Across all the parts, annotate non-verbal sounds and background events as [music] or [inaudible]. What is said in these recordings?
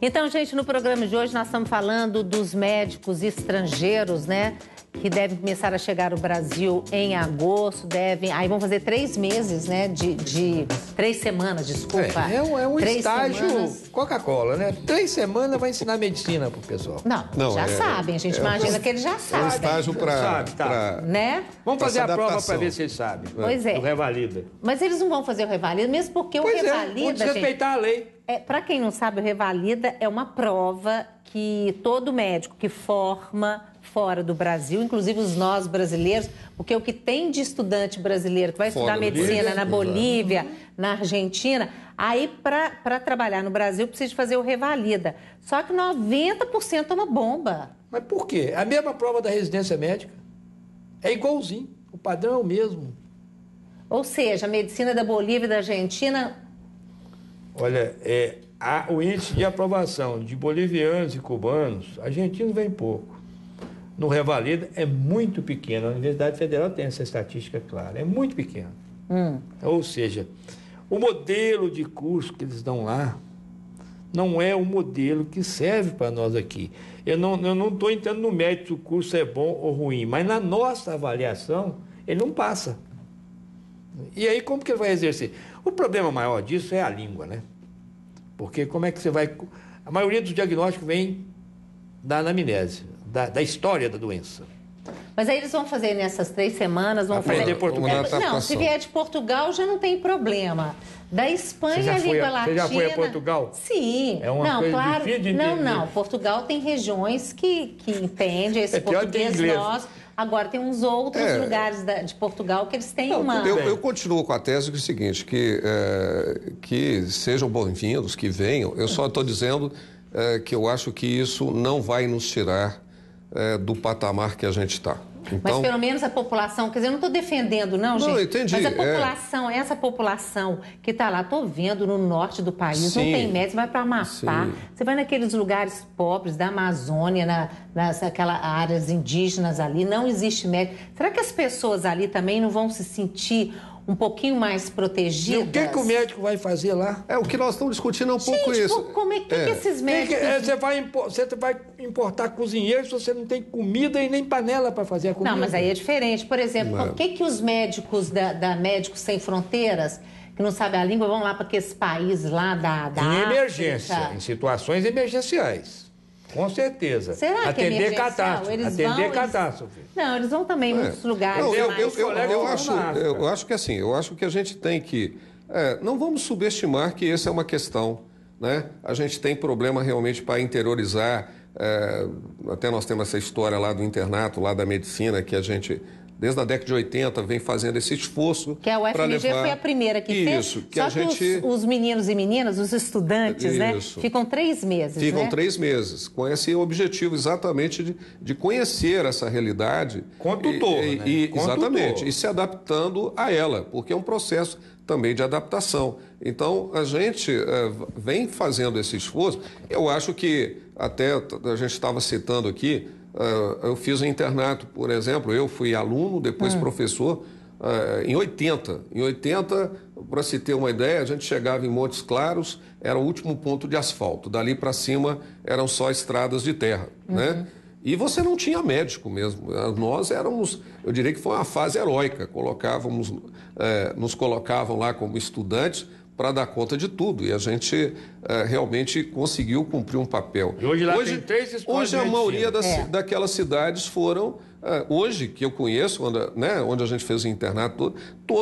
Então, gente, no programa de hoje nós estamos falando dos médicos estrangeiros, né? Que devem começar a chegar ao Brasil em agosto, devem. Aí vão fazer três meses, né? De. de três semanas, desculpa. É, é um, é um estágio Coca-Cola, né? Três semanas vai ensinar medicina pro pessoal. Não, Não já é, é sabem, a gente imagina que eles já sabem. É um estágio pra. Sabe, tá. Pra, né? Vamos fazer a prova para ver se eles sabem. Pois é. O Revalida. Mas eles não vão fazer o Revalida, mesmo porque pois o é, Revalida. É, vão desrespeitar gente... a lei. É, Para quem não sabe, o Revalida é uma prova que todo médico que forma fora do Brasil, inclusive os nós brasileiros, porque o que tem de estudante brasileiro que vai fora estudar medicina na Bolívia, exatamente. na Argentina, aí para trabalhar no Brasil precisa fazer o revalida. Só que 90% é uma bomba. Mas por quê? É a mesma prova da residência médica. É igualzinho. O padrão é o mesmo. Ou seja, a medicina da Bolívia e da Argentina Olha, é, a, o índice de aprovação de bolivianos e cubanos, argentinos vem pouco. No Revalida é muito pequeno. A Universidade Federal tem essa estatística clara, é muito pequeno. Hum. Ou seja, o modelo de curso que eles dão lá não é o modelo que serve para nós aqui. Eu não estou não entrando no mérito se o curso é bom ou ruim, mas na nossa avaliação, ele não passa. E aí, como que ele vai exercer? O problema maior disso é a língua, né? Porque como é que você vai. A maioria dos diagnósticos vem da anamnese, da, da história da doença. Mas aí eles vão fazer nessas três semanas, vão Aprender fazer. português. É, não, se vier de Portugal já não tem problema. Da Espanha, a língua latina. Você já foi a Portugal? Sim. É uma não, coisa claro, difícil de entender. Não, não. Né? Portugal tem regiões que, que entende esse é português nosso. Agora, tem uns outros é... lugares da, de Portugal que eles têm não, uma. Eu, eu, continuo com a tese do é seguinte: que, é, que sejam bem-vindos, que venham. Eu só estou dizendo é, que eu acho que isso não vai nos tirar é, do patamar que a gente está. Então... Mas pelo menos a população, quer dizer, eu não estou defendendo, não, gente. Não, entendi. Mas a é. população, é... essa população que está lá, estou vendo no norte do país, Sim. não tem médico, vai para Amapá, Sim. você vai naqueles lugares pobres da Amazônia, na, nas aquelas áreas indígenas ali, não existe médico. Será que as pessoas ali também não vão se sentir um pouquinho mais protegidas. E o que, que o médico vai fazer lá? É o que nós estamos discutindo é um Gente, pouco isso. Como é que, é. que esses médicos. Que, é, você, vai impor, você vai importar cozinheiros se você não tem comida e nem panela para fazer a comida. Não, mas aí é diferente. Por exemplo, por que, que os médicos da, da Médicos Sem Fronteiras que não sabe a língua, vão lá para aqueles países lá da, da Em emergência, África. em situações emergenciais. Com certeza. Será atender que é catástrofe. Eles atender vão, catástrofe. Eles... Não, eles vão também é. em muitos lugares. Não, eu, eu, eu, é eu acho, eu acho que assim, eu acho que a gente tem que. É, não vamos subestimar que essa é uma questão. Né? A gente tem problema realmente para interiorizar. É, até nós temos essa história lá do internato, lá da medicina, que a gente desde a década de 80, vem fazendo esse esforço. Que a UFMG levar... foi a primeira que Isso, fez. Isso, que Só a que gente. Os, os, meninos e meninas, os estudantes, né, Isso. né? Ficam três meses. Ficam né? três meses, com esse objetivo exatamente de, de conhecer essa realidade. Com tutor. E, né? e com exatamente. Tutor. E se adaptando a ela, porque é um processo também de adaptação. Então, a gente uh, vem fazendo esse esforço. Eu acho que até a gente estava citando aqui ah, eu fiz um internato, por exemplo, eu fui aluno, depois ah. professor, ah, em 80. Em 80, para se ter uma ideia, a gente chegava em Montes Claros, era o último ponto de asfalto. Dali para cima eram só estradas de terra, né? uhum. né? E você não tinha médico mesmo. Nós éramos, eu diria que foi uma fase heróica. Colocávamos, eh, nos colocavam lá como estudantes para dar conta de tudo. E a gente é, realmente conseguiu cumprir um papel. E hoje lá hoje, tem três escolas Hoje a maioria das, é. daquelas cidades foram, é, hoje que eu conheço, onde, né, onde a gente fez o internato todo,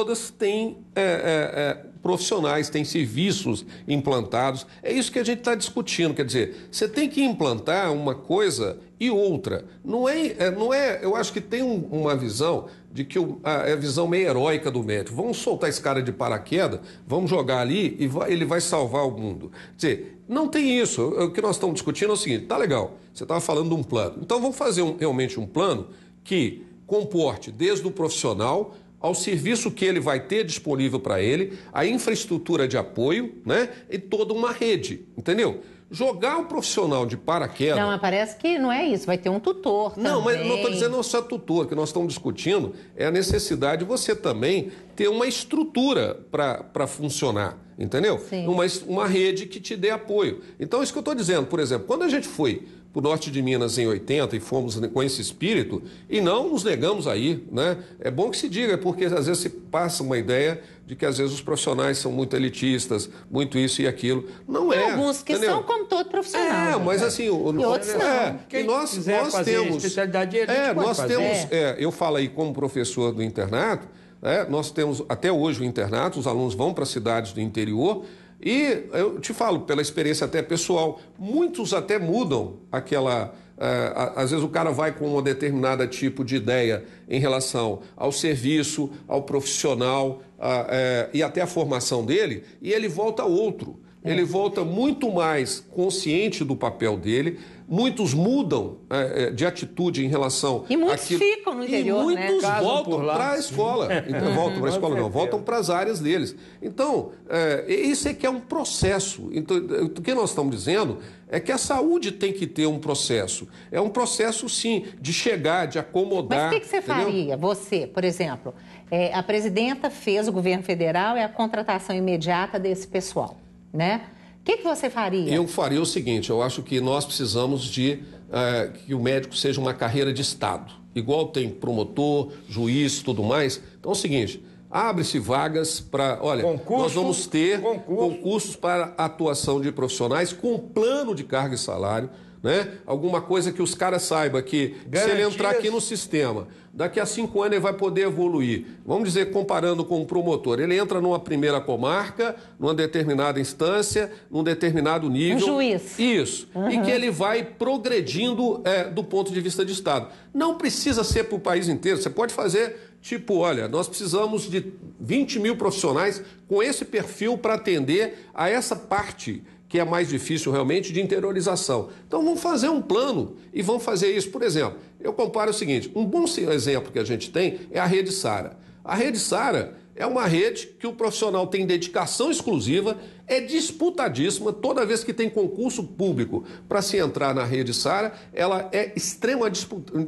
todas têm é, é, é, profissionais, têm serviços implantados. É isso que a gente está discutindo. Quer dizer, você tem que implantar uma coisa e outra. Não é, não é eu acho que tem um, uma visão de que o, a, é a, visão meio heróica do médico. Vamos soltar esse cara de paraquedas, vamos jogar ali e vai, ele vai salvar o mundo. Quer dizer, não tem isso. O que nós estamos discutindo é o seguinte: tá legal, você estava falando de um plano. Então vamos fazer um, realmente um plano que comporte desde o profissional ao serviço que ele vai ter disponível para ele, a infraestrutura de apoio, né? E toda uma rede, entendeu? Jogar o profissional de paraquedas. Não, mas parece que não é isso, vai ter um tutor. Também. Não, mas não estou dizendo só tutor, O que nós estamos discutindo é a necessidade de você também ter uma estrutura para funcionar, entendeu? Sim. Uma, uma rede que te dê apoio. Então, isso que eu estou dizendo, por exemplo, quando a gente foi para o norte de Minas em 80 e fomos com esse espírito, e não nos negamos aí, né? É bom que se diga, porque às vezes se passa uma ideia de que às vezes os profissionais são muito elitistas, muito isso e aquilo. Não é. Alguns que entendeu? são como todo profissional. É, né? mas né? assim, o, e outros é, não. É, Quem nós, quiser nós fazer temos especialidade, é, nós fazer. temos, é. é, eu falo aí como professor do internato, né? nós temos até hoje o internato, os alunos vão para cidades do interior e eu te falo, pela experiência até pessoal, muitos até mudam aquela. Eh, às vezes o cara vai com um determinado tipo de ideia em relação ao serviço, ao profissional eh, e até a formação dele, e ele volta outro. Ele é. volta muito mais consciente do papel dele. Muitos mudam é, é de atitude em relação. E muitos àquilo... ficam no interior, e né? muitos né? voltam para a escola. [laughs] Então, voltam para a escola, não, voltam para as áreas deles. Então, é, isso é que é um processo. Então, o que nós estamos dizendo é que a saúde tem que ter um processo. É um processo, sim, de chegar, de acomodar. Mas o que, que você entendeu? faria? Você, por exemplo, é, a presidenta fez, o governo federal, é a contratação imediata desse pessoal né? O que, que, você faria? Eu faria o seguinte: eu acho que nós precisamos de uh, que o médico seja uma carreira de Estado. Igual tem promotor, juiz, tudo mais. Então é o seguinte: abre-se vagas para. Olha, concurso, nós vamos ter concurso. concursos para atuação de profissionais com plano de carga e salário né? Alguma coisa que os caras saibam que Garantias... se ele entrar aqui no sistema, daqui a cinco anos ele vai poder evoluir. Vamos dizer, comparando com o um promotor, ele entra numa primeira comarca, numa determinada instância, num determinado nível. Um juiz. Isso. Uhum. E que ele vai progredindo é, do ponto de vista de Estado. Não precisa ser para o país inteiro, você pode fazer Tipo, olha, nós precisamos de 20 mil profissionais com esse perfil para atender a essa parte que é mais difícil realmente de interiorização. Então vamos fazer um plano e vamos fazer isso. Por exemplo, eu comparo o seguinte: um bom exemplo que a gente tem é a rede Sara. A rede Sara é uma rede que o profissional tem dedicação exclusiva, é disputadíssima toda vez que tem concurso público para se entrar na rede Sara, ela é extrema,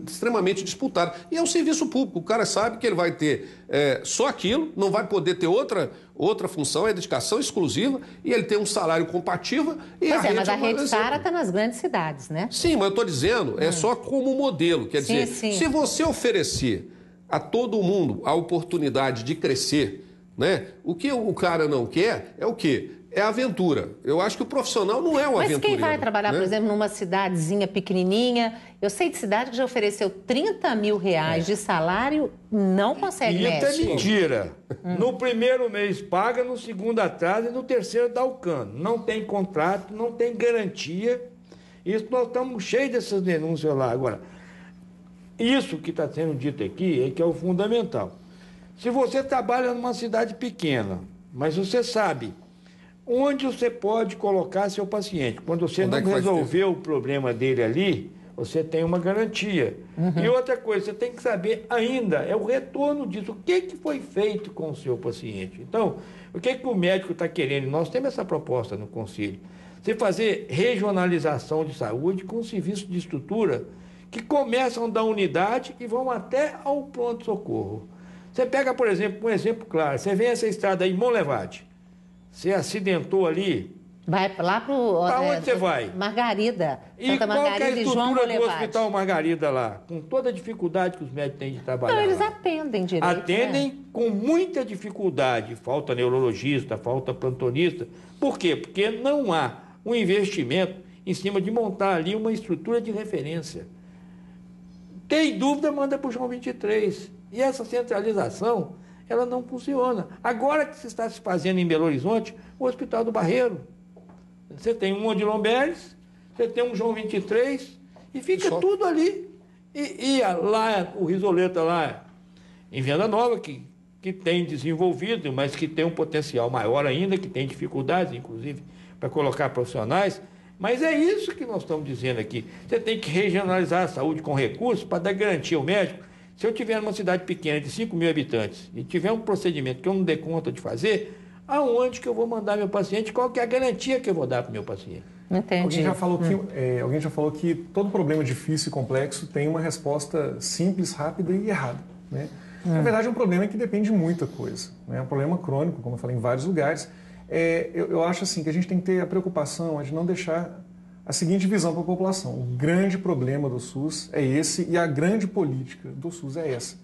extremamente disputada. E é um serviço público, o cara sabe que ele vai ter é, só aquilo, não vai poder ter outra, outra função, é dedicação exclusiva e ele tem um salário compatível. E pois a é, rede mas a é rede Sara está nas grandes cidades, né? Sim, mas eu estou dizendo, é hum. só como modelo, quer sim, dizer, sim. se você oferecer a todo mundo a oportunidade de crescer, né? O que o cara não quer é o quê? É aventura. Eu acho que o profissional não é um Mas aventureiro. Mas quem vai trabalhar, né? por exemplo, numa cidadezinha pequenininha, eu sei de cidade que já ofereceu 30 mil reais é. de salário, não consegue, E até mentira. Hum. No primeiro mês paga, no segundo atrasa e no terceiro dá o cano. Não tem contrato, não tem garantia. Isso nós estamos cheios dessas denúncias lá. Agora, isso que está sendo dito aqui é que é o fundamental. Se você trabalha numa cidade pequena, mas você sabe onde você pode colocar seu paciente. Quando você onde é não é resolveu o problema dele ali, você tem uma garantia. Uhum. E outra coisa, você tem que saber ainda é o retorno disso. O que, que foi feito com o seu paciente? Então, o que, que o médico está querendo? Nós temos essa proposta no Conselho. Você fazer regionalização de saúde com serviço de estrutura que começam da unidade e vão até ao pronto-socorro. Você pega, por exemplo, um exemplo claro. Você vem essa estrada aí, Monlevade. Você acidentou ali. Vai lá para Para é, onde é, você vai? Margarida. E Santa Margarida qual é a estrutura do Hospital Margarida lá? Com toda a dificuldade que os médicos têm de trabalhar. Não, eles lá. atendem direito. Atendem né? com muita dificuldade. Falta neurologista, falta plantonista. Por quê? Porque não há um investimento em cima de montar ali uma estrutura de referência. Tem dúvida, manda para o João 23. E essa centralização, ela não funciona. Agora que se está se fazendo em Belo Horizonte, o Hospital do Barreiro. Você tem um de Lombéres, você tem um João 23, e fica Só... tudo ali. E, e a, ah, lá, o Risoleta lá, em Venda Nova, que, que tem desenvolvido, mas que tem um potencial maior ainda, que tem dificuldades, inclusive, para colocar profissionais, mas é isso que nós estamos dizendo aqui. Você tem que regionalizar a saúde com recursos para dar garantia ao médico. Se eu tiver uma cidade pequena de 5 mil habitantes e tiver um procedimento que eu não dê conta de fazer, aonde que eu vou mandar meu paciente? Qual que é a garantia que eu vou dar para o meu paciente? Entendi. Alguém já, falou que, hum. é, alguém já falou que todo problema difícil e complexo tem uma resposta simples, rápida e errada. Né? Hum. Na verdade, é um problema que depende de muita coisa. Né? É um problema crônico, como eu falei, em vários lugares é, eu, eu acho assim que a gente tem que ter a preocupação de não deixar a seguinte visão para a população: o grande problema do SUS é esse e a grande política do SUS é essa,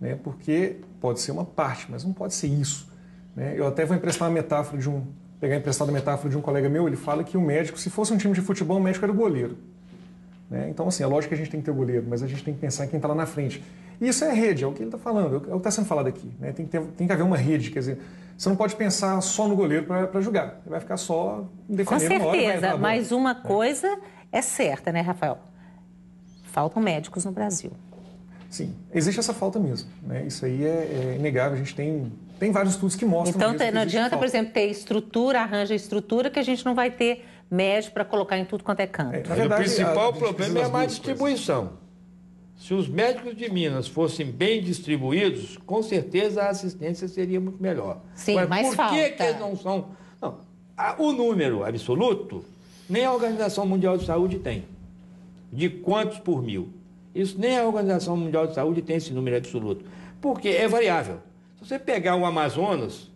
né? Porque pode ser uma parte, mas não pode ser isso. Né? Eu até vou emprestar uma metáfora de um pegar emprestado a metáfora de um colega meu. Ele fala que o médico, se fosse um time de futebol, o médico era o goleiro. Né? Então, assim, é lógico que a gente tem que ter o goleiro, mas a gente tem que pensar em quem está lá na frente. E isso é rede, é o que ele está falando, é o que é está sendo falado aqui. Né? Tem, que ter, tem que haver uma rede, quer dizer, você não pode pensar só no goleiro para jogar. Ele vai ficar só defendendo Com certeza, mas uma é. coisa é. é certa, né, Rafael? Faltam médicos no Brasil. Sim, existe essa falta mesmo. Né? Isso aí é, é inegável. A gente tem, tem vários estudos que mostram. Então, não adianta, por exemplo, ter estrutura, arranja estrutura, que a gente não vai ter mede para colocar em tudo quanto é canto. É, verdade, o principal a, problema é a má distribuição. Se os médicos de Minas fossem bem distribuídos, com certeza a assistência seria muito melhor. Sim, Agora, mas por falta. que eles não são? Não, o número absoluto nem a Organização Mundial de Saúde tem. De quantos por mil? Isso nem a Organização Mundial de Saúde tem esse número absoluto. Porque é variável. Se você pegar o Amazonas,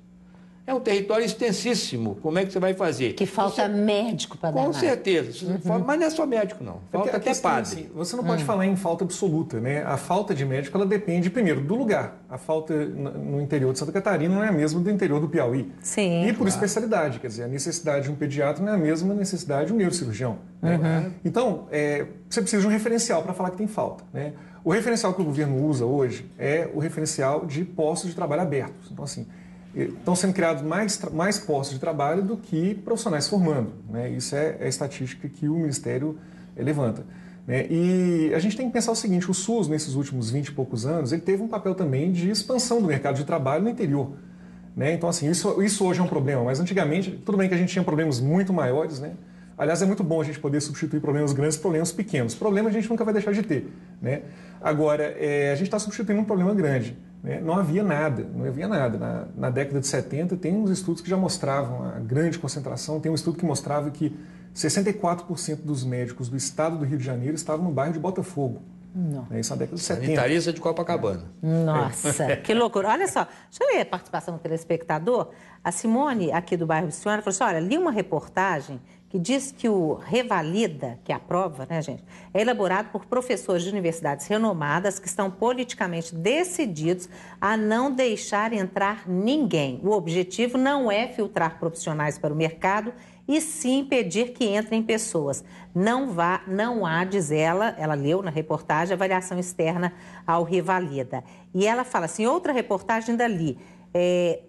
é um território extensíssimo. Como é que você vai fazer? Que falta você... médico para dar. Com certeza. Uhum. Mas não é só médico, não. É falta até, é padre. Assim, você não pode hum. falar em falta absoluta, né? A falta de médico ela depende, primeiro, do lugar. A falta no interior de Santa Catarina não é a mesma do interior do Piauí. Sim. E por claro. especialidade, quer dizer, a necessidade de um pediatra não é a mesma necessidade de um neurocirurgião. Né? Uhum. Então, é, você precisa de um referencial para falar que tem falta, né? O referencial que o governo usa hoje é o referencial de postos de trabalho abertos. Então, assim, estão sendo criados mais, mais postos de trabalho do que profissionais formando. Né? Isso é, é a estatística que o Ministério eh, levanta. Né? E a gente tem que pensar o seguinte, o SUS, nesses últimos 20 e poucos anos, ele teve um papel também de expansão do mercado de trabalho no interior. Né? Então, assim, isso, isso hoje é um problema, mas antigamente, tudo bem que a gente tinha problemas muito maiores, né? Aliás, é muito bom a gente poder substituir problemas grandes por problemas pequenos. Problema a gente nunca vai deixar de ter, né? Agora, é, a gente está substituindo um problema grande né, não havia nada, não havia nada. Na, na, década de 70 tem uns estudos que já mostravam a grande concentração, tem um estudo que mostrava que 64% dos médicos do estado do Rio de Janeiro estavam no bairro de Botafogo. Não. É isso na década de 70. Sanitarista de Copacabana. Nossa, [laughs] que loucura. Olha só, deixa eu ler a participação do telespectador. A Simone, aqui do bairro Missionário, falou assim, olha, li uma reportagem que diz que o Revalida, que é a prova, né, gente, é elaborado por professores de universidades renomadas que estão politicamente decididos a não deixar entrar ninguém. O objetivo não é filtrar profissionais para o mercado e sim impedir que entrem pessoas. Não, vá, não há, diz ela, ela leu na reportagem, avaliação externa ao Rivalida. E ela fala assim, outra reportagem dali, é,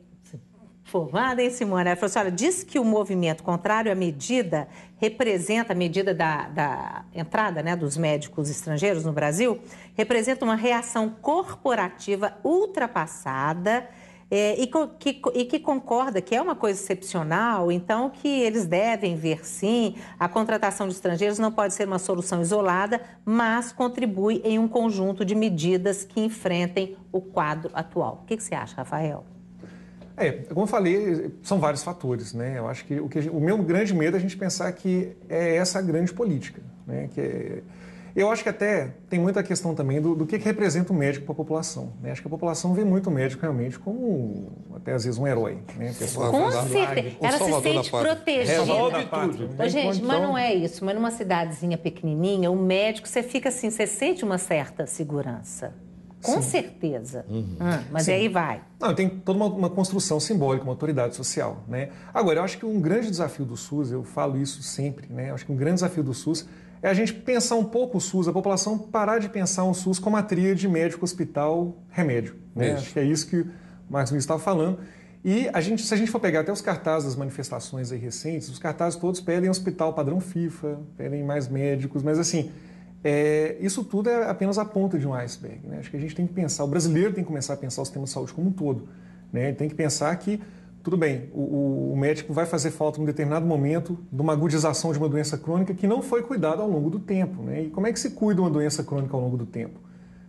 formada em Simone, ela falou assim, olha, diz que o movimento contrário à medida representa, a medida da, da entrada né, dos médicos estrangeiros no Brasil, representa uma reação corporativa ultrapassada é, e, que, e que concorda que é uma coisa excepcional, então que eles devem ver sim, a contratação de estrangeiros não pode ser uma solução isolada, mas contribui em um conjunto de medidas que enfrentem o quadro atual. O que, que você acha, Rafael? É, como eu falei, são vários fatores, né? Eu acho que o, que, o meu grande medo é a gente pensar que é essa a grande política, né? Que é eu acho que até tem muita questão também do, do que, que representa o médico para a população. Né? Acho que a população vê muito o médico realmente como, até às vezes, um herói. Né? Pessoa é Com certeza. Ela se sente protegida. Resolve tudo. gente, mas não é isso. Mas numa cidadezinha pequenininha, o médico, você fica assim, você sente uma certa segurança. Com Sim. certeza. Uhum. Ah, mas Sim. aí vai. Não, tem toda uma, uma, construção simbólica, uma autoridade social. Né? Agora, eu acho que um grande desafio do SUS, eu falo isso sempre, né? eu acho que um grande desafio do SUS é a gente pensar um pouco o SUS, a população parar de pensar o SUS como a de médico, hospital, remédio. Né? Acho que é isso que o Marcos Luiz estava falando. E a gente, se a gente for pegar até os cartazes das manifestações recentes, os cartazes todos pedem hospital padrão FIFA, pedem mais médicos, mas assim, é, isso tudo é apenas a ponta de um iceberg. Né? Acho que a gente tem que pensar, o brasileiro tem que começar a pensar o sistema de saúde como um todo. Né? tem que pensar que tudo bem, o, o, médico vai fazer falta em um determinado momento de uma agudização de uma doença crônica que não foi cuidada ao longo do tempo. Né? E como é que se cuida uma doença crônica ao longo do tempo?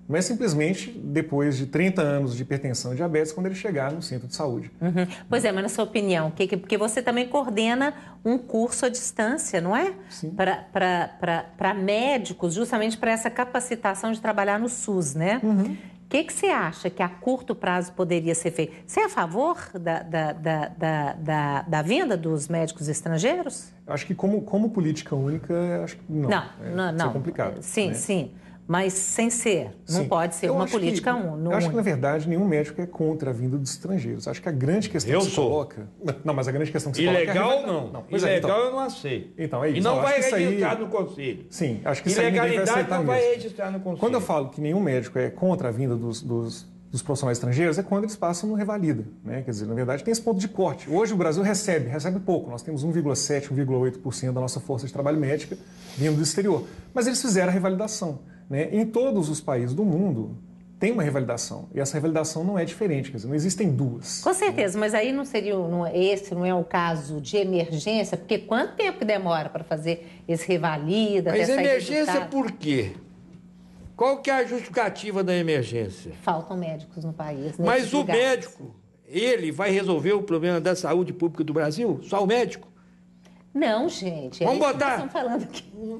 Não é simplesmente depois de 30 anos de hipertensão e diabetes quando ele chegar no centro de saúde. Uhum. Pois é, mas na sua opinião, que, porque você também coordena um curso à distância, não é? Para médicos, justamente para essa capacitação de trabalhar no SUS, né? Uhum que, que você acha que a curto prazo poderia ser feito? Você é a favor da, da, da, da, da venda dos médicos estrangeiros? acho que como, como política única, acho que não. Não, é, não. É não. complicado. Sim, né? sim mas sem ser. Não Sim. pode ser eu uma política que, um, Eu único. acho que, na verdade, nenhum médico é contra a vinda dos estrangeiros. Acho que a grande questão eu que se sou. coloca. Não, mas a grande questão que se é Ilegal, coloca. Ilegal, não. não. Pois Ilegal, é, então... eu não aceito. Então, é isso. E não, não vai registrar aí... no Conselho. Sim, acho que isso aí vai aceitar não vai registrar no Conselho. Quando eu falo que nenhum médico é contra a vinda dos, dos dos profissionais estrangeiros é quando eles passam no revalida. Né? Quer dizer, na verdade, tem esse ponto de corte. Hoje o Brasil recebe, recebe pouco. Nós temos 1,7, 1,8% da nossa força de trabalho médica vindo do exterior. Mas eles fizeram a revalidação. Né? Em todos os países do mundo, tem uma revalidação. E essa revalidação não é diferente, quer dizer, não existem duas. Com né? certeza, né? mas aí não seria não, é, esse, não é o caso de emergência, porque quanto tempo que demora para fazer esse revalida? Mas emergência por quê? Qual que é a justificativa da emergência? Faltam médicos no país. Mas lugares. o médico, ele vai resolver o problema da saúde pública do Brasil? Só o médico? Não, gente. É Vamos botar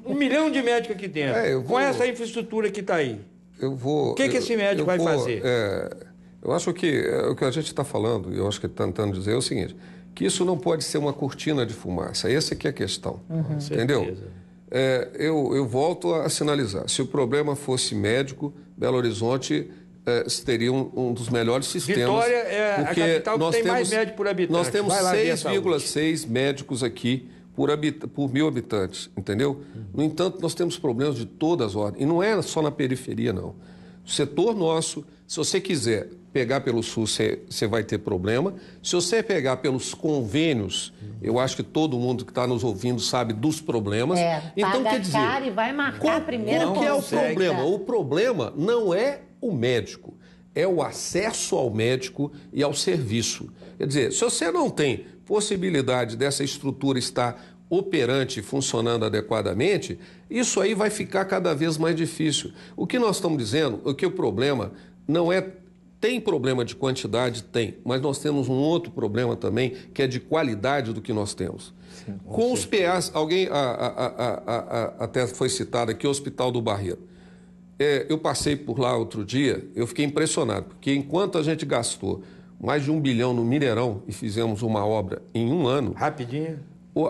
um milhão de médicos aqui dentro. É, vou... Com essa infraestrutura que está aí. Eu vou. O que, eu, que esse médico vai vou, fazer? É, eu acho que é, o que a gente está falando, e eu acho que está tentando dizer é o seguinte: que isso não pode ser uma cortina de fumaça. Essa que é a questão. Uhum. Entendeu? É, eu, eu volto a sinalizar. Se o problema fosse médico, Belo Horizonte é, teria um, um, dos melhores sistemas. Vitória é a capital que tem temos, mais médico por habitante. Nós temos 6,6 médicos aqui por, por mil habitantes, entendeu? No entanto, nós temos problemas de todas as ordens, e não é só na periferia, não. O setor nosso, se você quiser pegar pelo SUS, você vai ter problema. Se você pegar pelos convênios, eu acho que todo mundo que está nos ouvindo sabe dos problemas. É, então, quer dizer, cara e vai marcar a primeira qual que é o problema? O problema não é o médico, é o acesso ao médico e ao serviço. Quer dizer, se você não tem possibilidade dessa estrutura estar operante funcionando adequadamente, isso aí vai ficar cada vez mais difícil. O que nós estamos dizendo, o é que o problema não é tem problema de quantidade? Tem. Mas nós temos um outro problema também, que é de qualidade do que nós temos. Sim, com com os PAs, alguém a, a, a, até foi citado aqui, o Hospital do Barreiro. É, eu passei por lá outro dia, eu fiquei impressionado, porque enquanto a gente gastou mais de um bilhão no Mineirão e fizemos uma obra em um ano. Rapidinho.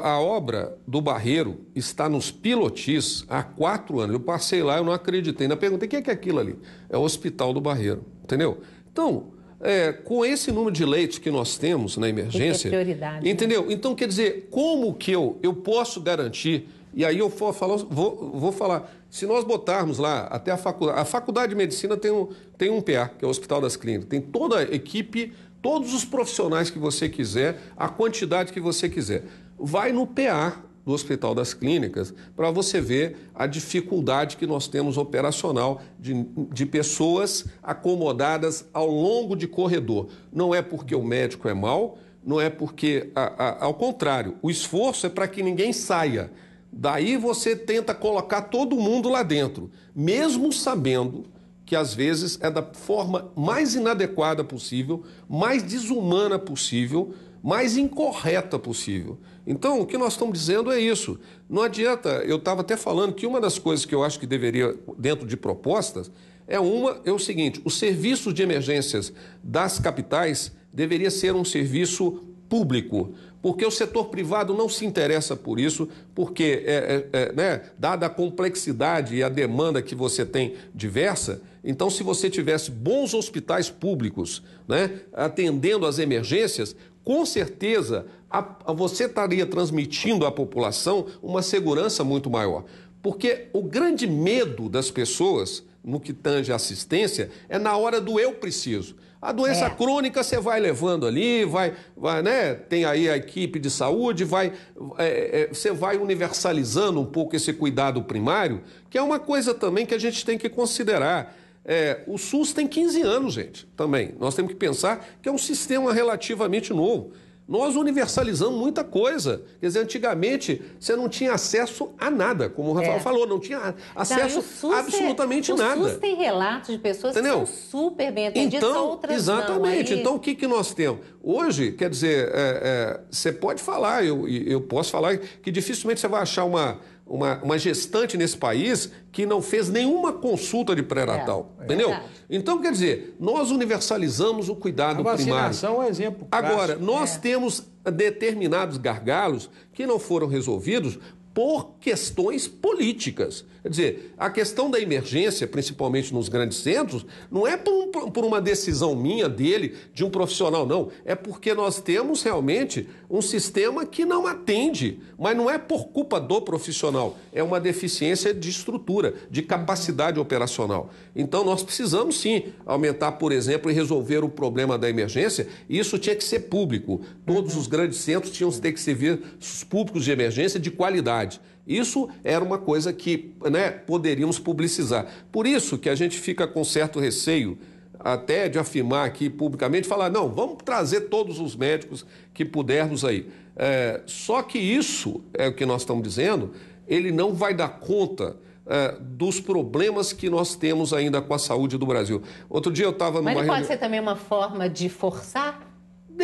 A obra do Barreiro está nos Pilotis há quatro anos. Eu passei lá, eu não acreditei. Na pergunta, o que é, que é aquilo ali? É o Hospital do Barreiro, entendeu? Então, é, com esse número de leitos que nós temos na emergência... Tem prioridade. Né? Entendeu? Né? Então, quer dizer, como que eu, eu posso garantir e aí eu vou falar, vou, vou falar, se nós botarmos lá até a faculdade, a faculdade de medicina tem um, tem um PA, que é o Hospital das Clínicas, tem toda a equipe, todos os profissionais que você quiser, a quantidade que você quiser. Vai no PA do Hospital das Clínicas para você ver a dificuldade que nós temos operacional de, de pessoas acomodadas ao longo de corredor. Não é porque o médico é mau, não é porque, a, a, ao contrário, o esforço é para que ninguém saia. Daí você tenta colocar todo mundo lá dentro, mesmo sabendo que às vezes é da forma mais inadequada possível, mais desumana possível, mais incorreta possível. Então, o que nós estamos dizendo é isso. Não adianta, eu estava até falando que uma das coisas que eu acho que deveria, dentro de propostas, é uma, é o seguinte: o serviço de emergências das capitais deveria ser um serviço público porque o setor privado não se interessa por isso, porque, é, é, é, né, dada a complexidade e a demanda que você tem diversa, então, se você tivesse bons hospitais públicos né, atendendo às emergências, com certeza a, a você estaria transmitindo à população uma segurança muito maior. Porque o grande medo das pessoas no que tange à assistência é na hora do eu preciso. A doença é. crônica você vai levando ali, vai, vai, né? Tem aí a equipe de saúde, vai, é, é, você vai universalizando um pouco esse cuidado primário, que é uma coisa também que a gente tem que considerar. É, o SUS tem 15 anos, gente, também. Nós temos que pensar que é um sistema relativamente novo. Nós universalizamos muita coisa. Quer dizer, antigamente você não tinha acesso a nada, como o Rafael é. falou, não tinha acesso então, a absolutamente é, o nada. SUS tem relatos de pessoas Entendeu? que são super bem atendidas, então, outras Exatamente. Não, Então, o que, que nós temos? Hoje, quer dizer, é, é você pode falar, eu, eu posso falar, que dificilmente você vai achar uma uma, uma gestante nesse país que não fez nenhuma consulta de pré-natal. É, é entendeu? então, quer dizer, nós universalizamos o cuidado a primário. A é um exemplo. Agora, nós é. temos determinados gargalos que não foram resolvidos por questões políticas. Quer dizer, a questão da emergência, principalmente nos grandes centros, não é por, um, por, uma decisão minha, dele, de um profissional, não. É porque nós temos realmente um sistema que não atende, mas não é por culpa do profissional, é uma deficiência de estrutura, de capacidade operacional. Então nós precisamos sim aumentar, por exemplo, e resolver o problema da emergência. Isso tinha que ser público. Todos os grandes centros tinham que ter que serviços públicos de emergência de qualidade. Isso era uma coisa que né, poderíamos publicizar. Por isso que a gente fica com certo receio até de afirmar aqui publicamente, falar, não, vamos trazer todos os médicos que pudermos aí. É, só que isso, é o que nós estamos dizendo, ele não vai dar conta é, dos problemas que nós temos ainda com a saúde do Brasil. Outro dia eu estava numa... Mas não pode ser também uma forma de forçar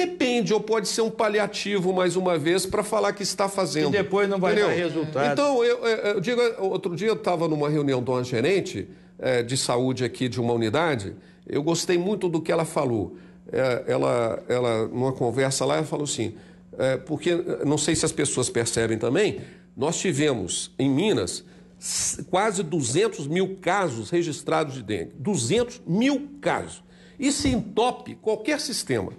Depende, ou pode ser um paliativo mais uma vez para falar que está fazendo. E depois não vai Entendeu? dar resultado. Então, eu, eu digo, outro dia eu estava numa reunião de uma gerente é, de saúde aqui de uma unidade, eu gostei muito do que ela falou. É, ela, ela, numa conversa lá, ela falou assim: é, porque não sei se as pessoas percebem também, nós tivemos em Minas quase 200 mil casos registrados de dengue. 200 mil casos. Isso entope qualquer sistema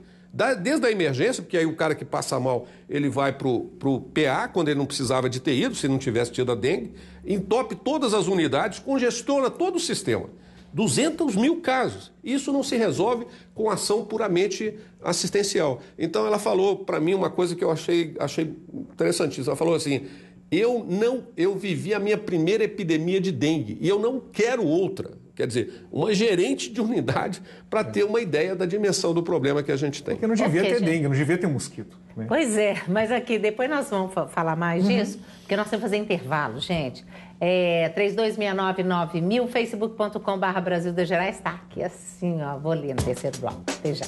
desde a emergência, porque aí o cara que passa mal, ele vai para o PA, quando ele não precisava de ter ido, se não tivesse tido a dengue, entope todas as unidades, congestiona todo o sistema. 200 mil casos. Isso não se resolve com ação puramente assistencial. Então ela falou para mim uma coisa que eu achei, achei interessantíssima. Ela falou assim: eu não, eu vivi a minha primeira epidemia de dengue e eu não quero outra. Quer dizer, uma gerente de unidade para ter uma ideia da dimensão do problema que a gente tem. Porque não é devia okay, ter gente... dengue, não devia ter mosquito. Né? Pois é, mas aqui, depois nós vamos falar mais uhum. disso, porque nós temos que fazer intervalo, gente. É, 32699000, facebook.com.br Brasil de Gerais, está aqui assim, ó. Vou ler no terceiro bloco. Até já.